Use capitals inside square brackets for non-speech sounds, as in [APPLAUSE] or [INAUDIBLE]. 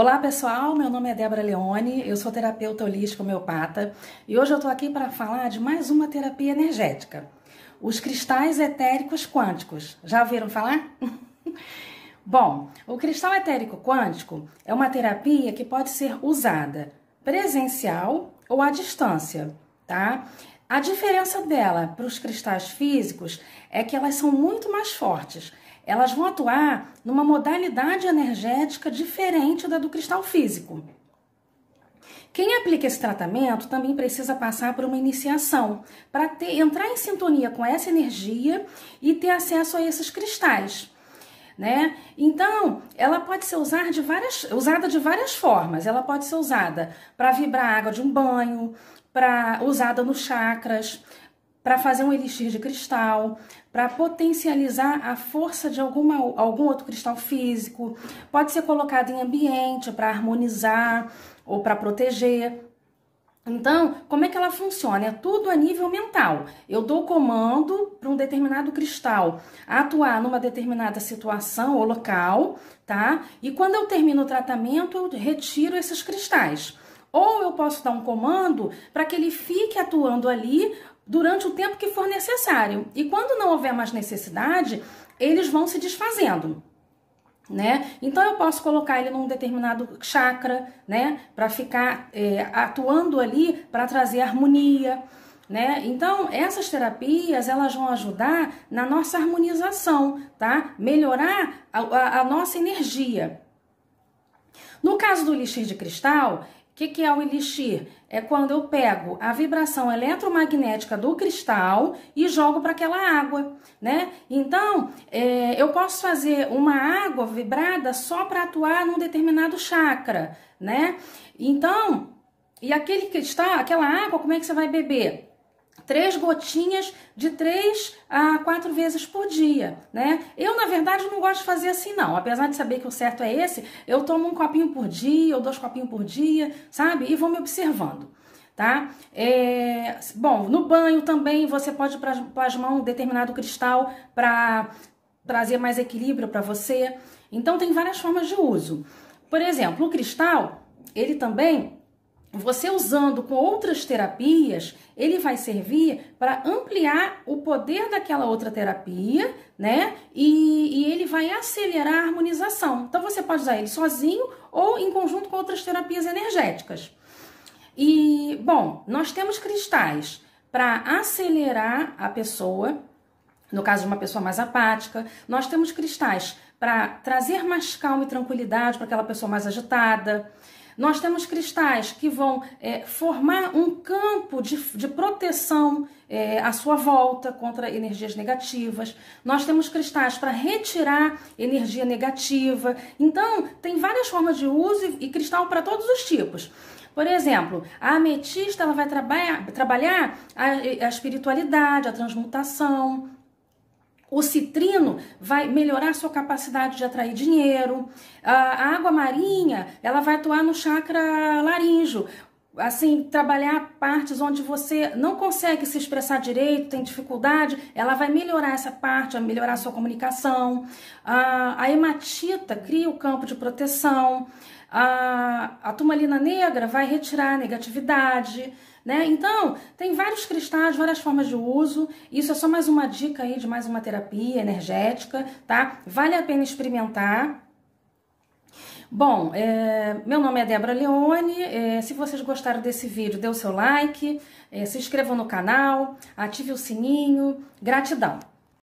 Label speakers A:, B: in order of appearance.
A: Olá pessoal, meu nome é Débora Leone, eu sou terapeuta holística homeopata e hoje eu estou aqui para falar de mais uma terapia energética, os cristais etéricos quânticos. Já ouviram falar? [LAUGHS] Bom, o cristal etérico quântico é uma terapia que pode ser usada presencial ou à distância, tá? A diferença dela para os cristais físicos é que elas são muito mais fortes. Elas vão atuar numa modalidade energética diferente da do cristal físico. Quem aplica esse tratamento também precisa passar por uma iniciação para entrar em sintonia com essa energia e ter acesso a esses cristais né? Então, ela pode ser usar de várias, usada de várias formas. Ela pode ser usada para vibrar a água de um banho, para usada nos chakras, para fazer um elixir de cristal, para potencializar a força de alguma, algum outro cristal físico. Pode ser colocado em ambiente para harmonizar ou para proteger. Então, como é que ela funciona? É tudo a nível mental. Eu dou comando para um determinado cristal atuar numa determinada situação ou local, tá? E quando eu termino o tratamento, eu retiro esses cristais. Ou eu posso dar um comando para que ele fique atuando ali durante o tempo que for necessário. E quando não houver mais necessidade, eles vão se desfazendo. Né? Então eu posso colocar ele num determinado chakra, né? Para ficar é, atuando ali para trazer harmonia, né? Então essas terapias elas vão ajudar na nossa harmonização, tá? Melhorar a, a, a nossa energia. No caso do lixir de cristal, que, que é o elixir? É quando eu pego a vibração eletromagnética do cristal e jogo para aquela água, né? Então, é, eu posso fazer uma água vibrada só para atuar num determinado chakra, né? Então, e aquele cristal, aquela água, como é que você vai beber? três gotinhas de três a quatro vezes por dia, né? Eu, na verdade, não gosto de fazer assim, não. Apesar de saber que o certo é esse, eu tomo um copinho por dia ou dois copinhos por dia, sabe? E vou me observando tá? É, bom, no banho também você pode plasmar um determinado cristal para trazer mais equilíbrio para você. Então tem várias formas de uso. Por exemplo, o cristal, ele também você usando com outras terapias, ele vai servir para ampliar o poder daquela outra terapia, né? E, e, ele vai acelerar a harmonização. Então você pode usar ele sozinho ou em conjunto com outras terapias energéticas. E, bom, nós temos cristais para acelerar a pessoa, no caso de uma pessoa mais apática, nós temos cristais para trazer mais calma e tranquilidade para aquela pessoa mais agitada. Nós temos cristais que vão é, formar um campo de, de proteção é, à sua volta contra energias negativas. Nós temos cristais para retirar energia negativa. Então, tem várias formas de uso e, e cristal para todos os tipos. Por exemplo, a ametista ela vai trabalhar trabalhar a, a espiritualidade, a transmutação, o citrino vai melhorar sua capacidade de atrair dinheiro. A água marinha, ela vai atuar no chakra laríngeo, assim, trabalhar partes onde você não consegue se expressar direito, tem dificuldade, ela vai melhorar essa parte, vai melhorar a sua comunicação. a hematita cria o campo de proteção. A, a turmalina negra vai retirar a negatividade né? Então, tem vários cristais, várias formas de uso. Isso é só mais uma dica aí de mais uma terapia energética, tá? Vale a pena experimentar. Bom, é, meu nome é Débora Leone. É, se vocês gostaram desse vídeo, dê o seu like, é, se inscreva no canal, ative o sininho. Gratidão!